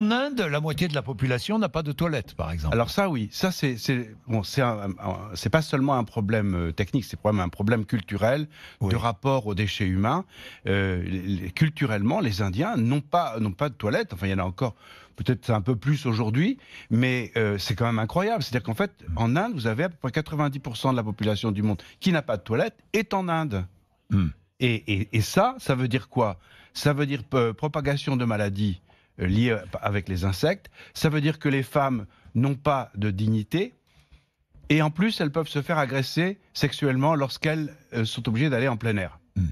En Inde, la moitié de la population n'a pas de toilette, par exemple. Alors ça, oui, ça c'est bon, c'est pas seulement un problème euh, technique, c'est un problème culturel de rapport aux déchets humains. Euh, culturellement, les Indiens n'ont pas n'ont pas de toilette. Enfin, il y en a encore peut-être un peu plus aujourd'hui, mais euh, c'est quand même incroyable. C'est-à-dire qu'en fait, en Inde, vous avez à peu près 90% de la population du monde qui n'a pas de toilette est en Inde. Hmm. Et, et, et ça, ça veut dire quoi Ça veut dire propagation de maladies liées avec les insectes. Ça veut dire que les femmes n'ont pas de dignité. Et en plus, elles peuvent se faire agresser sexuellement lorsqu'elles euh, sont obligées d'aller en plein air. Hmm.